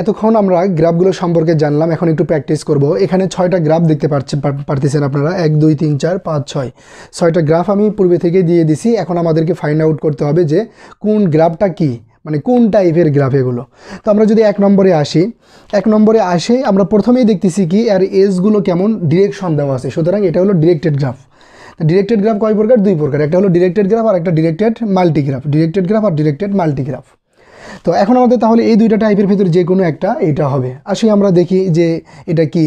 এতক্ষণ আমরা গ্রাফগুলো সম্পর্কে জানলাম এখন একটু প্র্যাকটিস করব এখানে ছয়টা গ্রাফ দেখতে পাচ্ছেন পারতেছেন আপনারা এক দুই তিন চার পাঁচ ছয় ছয়টা গ্রাফ আমি পূর্বে থেকে দিয়ে দিছি এখন আমাদেরকে ফাইন্ড আউট করতে হবে যে কোন গ্রাফটা কী মানে কোন টাইপের গ্রাফ এগুলো তো আমরা যদি এক নম্বরে আসি এক নম্বরে আসে আমরা প্রথমেই দেখতেছি কি আর এজগুলো কেমন ডিরেকশন দেওয়া আছে সুতরাং এটা হলো ডিরেক্টেড গ্রাফ ডিরেক্টেড গ্রাফ কয় প্রকার দুই প্রকার একটা হলো ডিরেক্টেড গ্রাফ আর একটা ডিরেক্টেড মাল্টিগ্রাফ ডিরেক্টেড গ্রাফ আর ডিরেক্টেড মাল্টিগ্রাফ তো এখন আমাদের তাহলে এই দুইটা টাইপের ভিতরে যে কোনো একটা এটা হবে আসলে আমরা দেখি যে এটা কি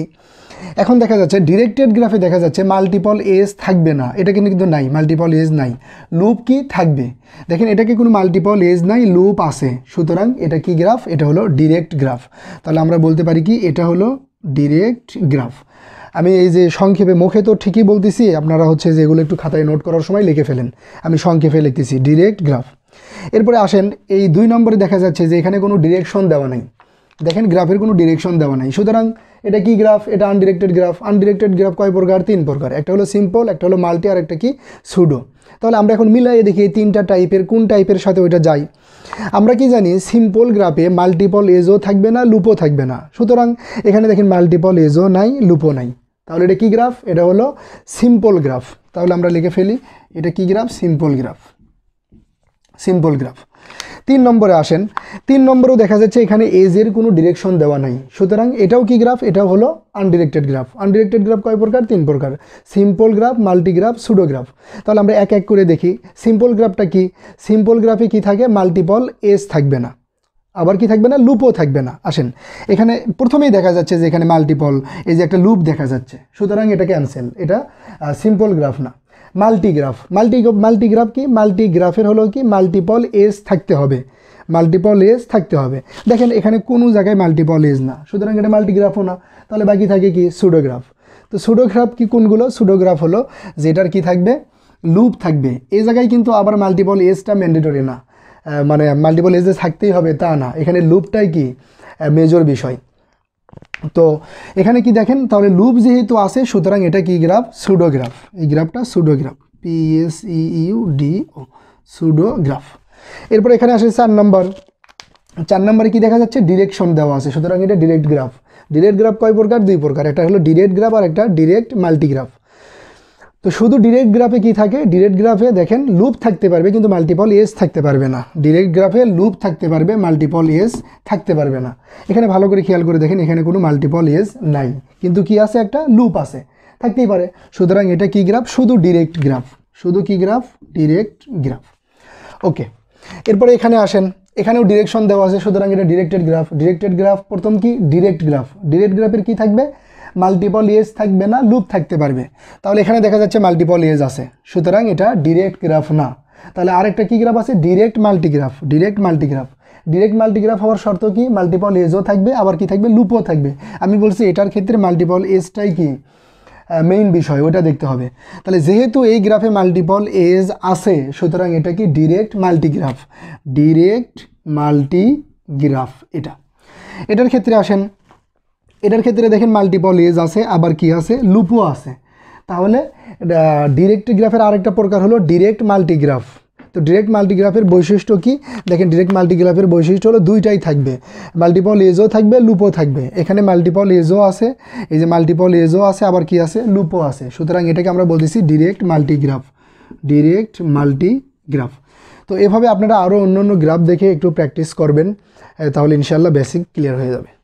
এখন দেখা যাচ্ছে ডিরেক্টেড গ্রাফে দেখা যাচ্ছে মাল্টিপল এজ থাকবে না এটা কিন্তু নাই মাল্টিপল এজ নাই লুপ কি থাকবে দেখেন এটাকে কোনো মাল্টিপল এজ নাই লুপ আছে সুতরাং এটা কি গ্রাফ এটা হলো ডিরেক্ট গ্রাফ তাহলে আমরা বলতে পারি কি এটা হলো ডিরেক্ট গ্রাফ আমি এই যে সংক্ষেপে মুখে তো ঠিকই বলতেছি আপনারা হচ্ছে যে এগুলো একটু খাতায় নোট করার সময় লিখে ফেলেন আমি সংক্ষেপে লিখতেছি ডিরেক্ট গ্রাফ এরপরে আসেন এই দুই নম্বরে দেখা যাচ্ছে যে এখানে কোনো ডিরেকশন দেওয়া নাই দেখেন গ্রাফের কোনো ডিরেকশন দেওয়া নাই সুতরাং এটা কি গ্রাফ এটা আনডিরেক্টেড গ্রাফ আনডিরেক্টেড গ্রাফ কয় প্রকার তিন প্রকার একটা হলো সিম্পল একটা হলো মাল্টি আর একটা কি সুডো তাহলে আমরা এখন মিলাইয়ে দেখি এই তিনটা টাইপের কোন টাইপের সাথে ওইটা যাই আমরা কি জানি সিম্পল গ্রাফে মাল্টিপল এজও থাকবে না লুপও থাকবে না সুতরাং এখানে দেখেন মাল্টিপল এজও নাই লুপও নাই তাহলে এটা কি গ্রাফ এটা হলো সিম্পল গ্রাফ তাহলে আমরা লিখে ফেলি এটা কি graph simple graph simple graph তিন নম্বরে আসেন তিন নম্বরেও দেখা যাচ্ছে এখানে এজের কোনো ডিরেকশন দেওয়া নাই সুতরাং এটাও কি গ্রাফ এটাও হলো আনডিরেক্টেড গ্রাফ আনডিরেক্টেড গ্রাফ কয় প্রকার তিন প্রকার সিম্পল গ্রাফ মাল্টিগ্রাফ সুডোগ্রাফ তাহলে আমরা এক এক করে দেখি সিম্পল গ্রাফটা কি সিম্পল গ্রাফে কি থাকে মাল্টিপল এজ থাকবে না আবার কি থাকবে না লুপও থাকবে না আসেন এখানে প্রথমেই দেখা যাচ্ছে যে এখানে মাল্টিপল এই যে একটা লুপ দেখা যাচ্ছে সুতরাং এটা ক্যান্সেল এটা সিম্পল গ্রাফ না মাল্টিগ্রাফ মাল্টি মাল্টিগ্রাফ কি মাল্টিগ্রাফের হলো কি মাল্টিপল এজ থাকতে হবে মাল্টিপল এজ থাকতে হবে দেখেন এখানে কোনো জায়গায় মাল্টিপল এজ না সুতরাং এটা মাল্টিগ্রাফও না তাহলে বাকি থাকে কি সুডোগ্রাফ তো সুডোগ্রাফ কি কোনগুলো সুডোগ্রাফ হলো যেটার কি থাকবে লুপ থাকবে এ জায়গায় কিন্তু আবার মাল্টিপল এজটা ম্যান্ডেটরি না মানে মাল্টিপল এজে থাকতেই হবে তা না এখানে লুপটাই কি মেজর বিষয় তো এখানে কি দেখেন তাহলে লুপ যেহেতু আছে সুতরাং এটা কি গ্রাফ সুডোগ্রাফ এই গ্রাফটা সুডোগ্রাফ ইউ ডি ও সুডোগ্রাফ এরপর এখানে আসে চার নম্বর চার নম্বরে কি দেখা যাচ্ছে ডিরেকশন দেওয়া আছে সুতরাং এটা ডিরেক্ট গ্রাফ ডিরেক্ট গ্রাফ কয় প্রকার দুই প্রকার একটা হলো ডিরেক্ট গ্রাফ আর একটা ডিরেক্ট মাল্টিগ্রাফ তো শুধু ডিরেক্ট গ্রাফে কি থাকে ডিরেক্ট গ্রাফে দেখেন লুপ থাকতে পারবে কিন্তু মাল্টিপল এস থাকতে পারবে না ডিরেক্ট গ্রাফে লুপ থাকতে পারবে মাল্টিপল এস থাকতে পারবে না এখানে ভালো করে খেয়াল করে দেখেন এখানে কোনো মাল্টিপল এস নাই কিন্তু কি আছে একটা লুপ আছে থাকতেই পারে সুতরাং এটা কি গ্রাফ শুধু ডিরেক্ট গ্রাফ শুধু কি গ্রাফ ডিরেক্ট গ্রাফ ওকে এরপরে এখানে আসেন এখানেও ডিরেকশন দেওয়া আছে সুতরাং এটা ডিরেক্টেড গ্রাফ ডিরেক্টেড গ্রাফ প্রথম কি ডিরেক্ট গ্রাফ ডিরেক্ট গ্রাফের কি থাকবে মাল্টিপল এজ থাকবে না লুপ থাকতে পারবে তাহলে এখানে দেখা যাচ্ছে মাল্টিপল এজ আছে সুতরাং এটা ডিরেক্ট গ্রাফ না তাহলে আরেকটা কী গ্রাফ আছে direct multigraph direct multigraph direct multigraph হওয়ার শর্ত কি মাল্টিপল এজও থাকবে আবার কি থাকবে লুপও থাকবে আমি বলছি এটার ক্ষেত্রে মাল্টিপল এজটাই কি মেইন বিষয় ওটা দেখতে হবে তাহলে যেহেতু এই গ্রাফে মাল্টিপল এজ আছে সুতরাং এটা কি ডিরেক্ট মাল্টিগ্রাফ ডিরেক্ট মাল্টিগ্রাফ এটা এটার ক্ষেত্রে আসেন এটার ক্ষেত্রে দেখেন মাল্টিপল এজ আছে আবার কি আছে লুপো আছে তাহলে ডিরেক্ট গ্রাফের আরেকটা প্রকার হলো ডিরেক্ট মাল্টিগ্রাফ তো ডিরেক্ট মাল্টিগ্রাফের বৈশিষ্ট্য কি দেখেন ডিরেক্ট মাল্টিগ্রাফের বৈশিষ্ট্য হলো দুইটাই থাকবে মাল্টিপল এজও থাকবে লুপো থাকবে এখানে মাল্টিপল এজও আছে এই যে মাল্টিপল এজও আছে আবার কি আছে লুপো আছে সুতরাং এটাকে আমরা বলতেছি ডিরেক্ট মাল্টিগ্রাফ ডিরেক্ট মাল্টিগ্রাফ তো এভাবে আপনারা আরও অন্য অন্য গ্রাফ দেখে একটু প্র্যাকটিস করবেন তাহলে ইনশাল্লাহ বেসিক ক্লিয়ার হয়ে যাবে